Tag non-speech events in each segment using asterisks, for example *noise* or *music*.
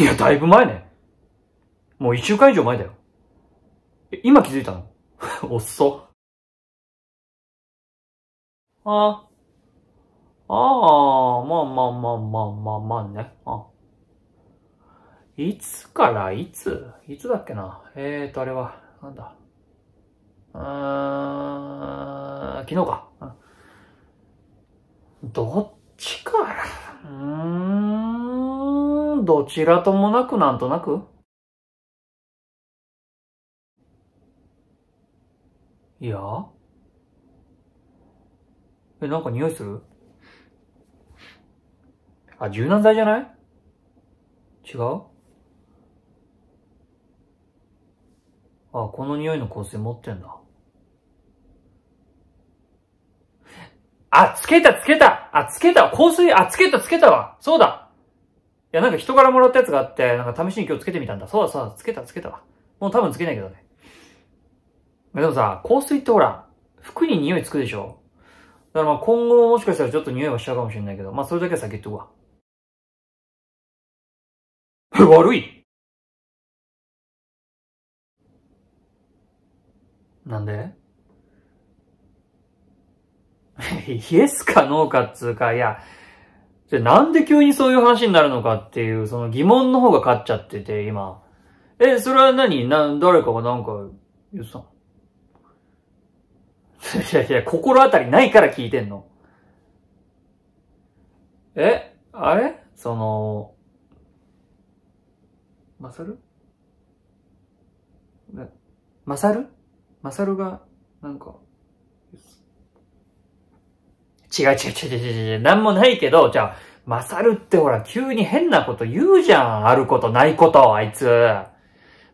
いや、だいぶ前ね。もう一週間以上前だよ。え、今気づいたのお *laughs* っそ。あ、ああ、まあまあまあまあまあまあね。あいつからいついつだっけなえーと、あれは、なんだ。うーん、昨日か。どっどちらともなくなんとなくいやえ、なんか匂いするあ、柔軟剤じゃない違うあ、この匂いの香水持ってんだ。あ、つけたつけたあ、つけた香水あ、つけたつけたわそうだいや、なんか人からもらったやつがあって、なんか試しに今日つけてみたんだ。そうだそうだ、つけたつけたわ。もう多分つけないけどね。でもさ、香水ってほら、服に匂いつくでしょだからまあ今後ももしかしたらちょっと匂いはしちゃうかもしれないけど、まあそれだけは先言っとくわ。悪いなんで *laughs* イエスかノーかっつうか、いや、で、なんで急にそういう話になるのかっていう、その疑問の方が勝っちゃってて、今。え、それは何な、誰かがなんか言ってたの *laughs* いやいや、心当たりないから聞いてんの。えあれその、マサルマサルマサルが、なんか、違う違う違う違う違う、なんもないけど、じゃあ、マサルってほら、急に変なこと言うじゃん。あることないこと、あいつ。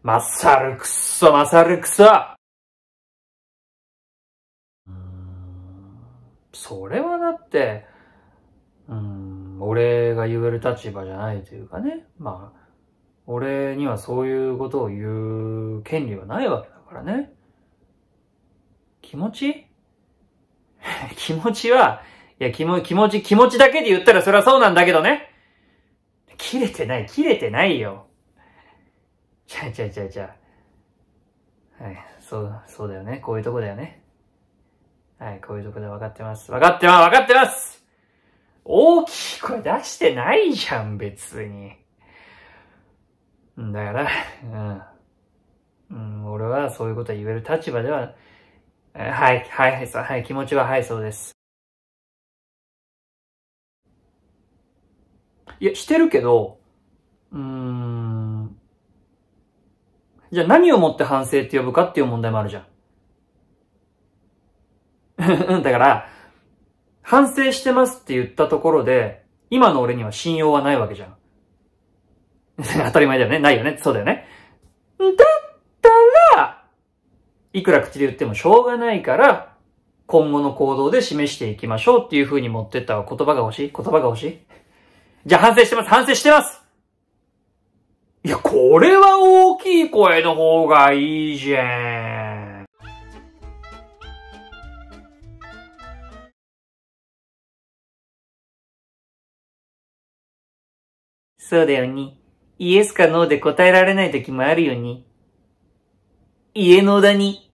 マサルくっそ、マサルくそ。それはだって、うん、俺が言える立場じゃないというかね。まあ、俺にはそういうことを言う権利はないわけだからね。気持ち *laughs* 気持ちは、いや、気も、気持ち、気持ちだけで言ったらそりゃそうなんだけどね。切れてない、切れてないよ。ちゃちゃちゃちゃ。はい、そう、そうだよね。こういうとこだよね。はい、こういうとこで分かってます。分かってます、分かってます大きい声出してないじゃん、別に。だから、うん。うん、俺はそういうことは言える立場でははい、はい、はい、はい、気持ちははい、そうです。いや、してるけど、うーん。じゃあ何をもって反省って呼ぶかっていう問題もあるじゃん。*laughs* だから、反省してますって言ったところで、今の俺には信用はないわけじゃん。*laughs* 当たり前だよね。ないよね。そうだよね。いくら口で言ってもしょうがないから、今後の行動で示していきましょうっていう風に持ってった言葉が欲しい言葉が欲しいじゃあ反省してます反省してますいや、これは大きい声の方がいいじゃん。そうだよに。イエスかノーで答えられない時もあるよに。家のだに。